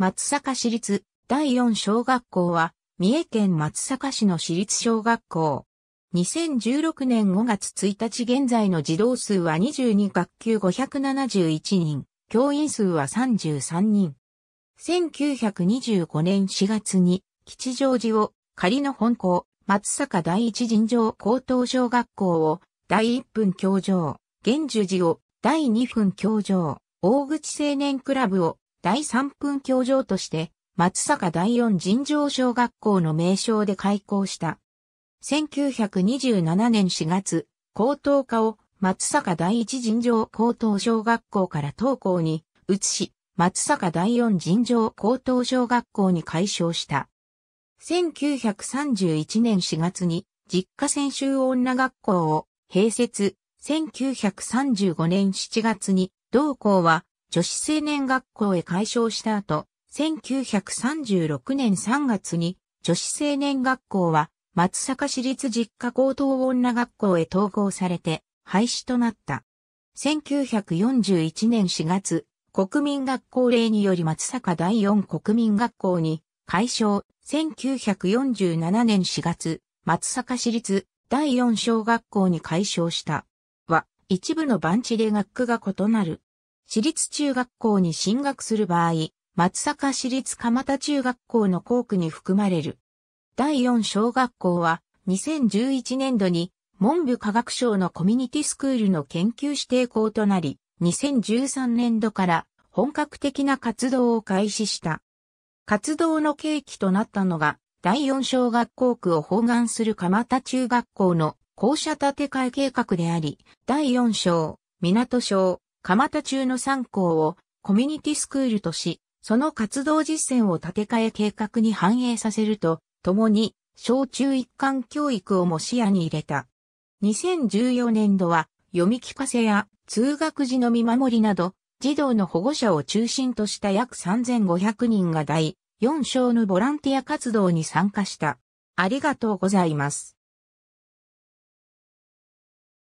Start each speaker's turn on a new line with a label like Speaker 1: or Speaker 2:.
Speaker 1: 松阪市立第4小学校は、三重県松阪市の市立小学校。2016年5月1日現在の児童数は22学級571人、教員数は33人。1925年4月に、吉祥寺を仮の本校、松阪第一尋常高等小学校を第1分教場、玄樹寺を第2分教場、大口青年クラブを第三分教場として、松坂第四尋常小学校の名称で開校した。1927年4月、高等科を松坂第一尋常高等小学校から登校に移し、松坂第四尋常高等小学校に改称した。1931年4月に実家専修女学校を併設、1935年7月に同校は女子青年学校へ改称した後、1936年3月に女子青年学校は松阪市立実家高等女学校へ統合されて廃止となった。1941年4月、国民学校令により松阪第四国民学校に改称、1947年4月、松阪市立第四小学校に改称した。は、一部の番地で学区が異なる。私立中学校に進学する場合、松阪市立蒲田中学校の校区に含まれる。第4小学校は2011年度に文部科学省のコミュニティスクールの研究指定校となり、2013年度から本格的な活動を開始した。活動の契機となったのが、第4小学校区を包含する蒲田中学校の校舎建て替え計画であり、第4小、港小、蒲田中の参校をコミュニティスクールとし、その活動実践を建て替え計画に反映させると、ともに、小中一貫教育をも視野に入れた。2014年度は、読み聞かせや通学時の見守りなど、児童の保護者を中心とした約3500人が第4章のボランティア活動に参加した。ありがとうございます。